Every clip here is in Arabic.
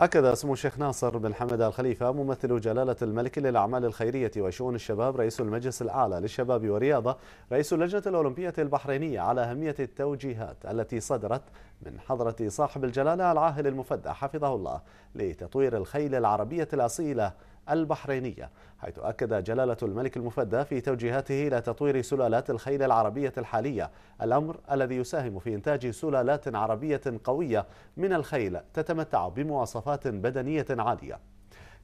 أكد سمو الشيخ ناصر بن حمد الخليفة ممثل جلالة الملك للأعمال الخيرية وشؤون الشباب رئيس المجلس الأعلى للشباب والرياضة رئيس اللجنة الأولمبية البحرينية على أهمية التوجيهات التي صدرت من حضرة صاحب الجلالة العاهل المفدى حفظه الله لتطوير الخيل العربية الأصيلة البحرينية حيث أكد جلالة الملك المفدى في توجيهاته إلى تطوير سلالات الخيل العربية الحالية الأمر الذي يساهم في إنتاج سلالات عربية قوية من الخيل تتمتع بمواصفات بدنية عالية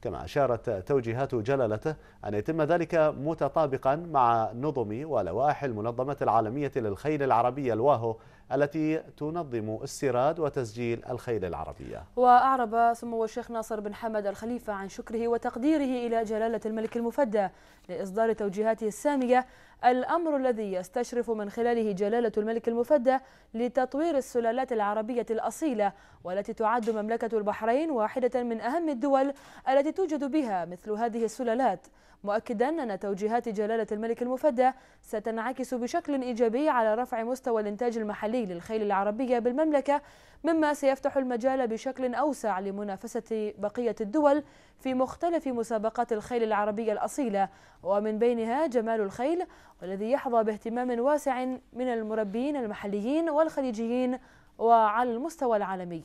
كما أشارت توجيهات جلالته أن يتم ذلك متطابقا مع نظم ولوائح المنظمة العالمية للخيل العربية الواهو التي تنظم استيراد وتسجيل الخيل العربية وأعرب سمو الشيخ ناصر بن حمد الخليفة عن شكره وتقديره إلى جلالة الملك المفدى لإصدار توجيهاته السامية الأمر الذي يستشرف من خلاله جلالة الملك المفدى لتطوير السلالات العربية الأصيلة والتي تعد مملكة البحرين واحدة من أهم الدول التي توجد بها مثل هذه السلالات مؤكدا أن توجيهات جلالة الملك المفدى ستنعكس بشكل إيجابي على رفع مستوى الإنتاج المحلي للخيل العربية بالمملكة مما سيفتح المجال بشكل أوسع لمنافسة بقية الدول في مختلف مسابقات الخيل العربية الأصيلة ومن بينها جمال الخيل والذي يحظى باهتمام واسع من المربيين المحليين والخليجيين وعلى المستوى العالمي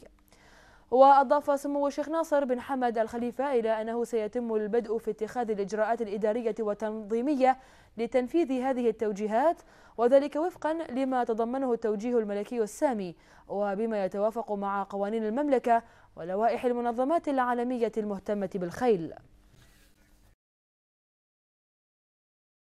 وأضاف سمو الشيخ ناصر بن حمد الخليفة إلى أنه سيتم البدء في اتخاذ الإجراءات الإدارية والتنظيمية لتنفيذ هذه التوجيهات وذلك وفقا لما تضمنه التوجيه الملكي السامي وبما يتوافق مع قوانين المملكة ولوائح المنظمات العالمية المهتمة بالخيل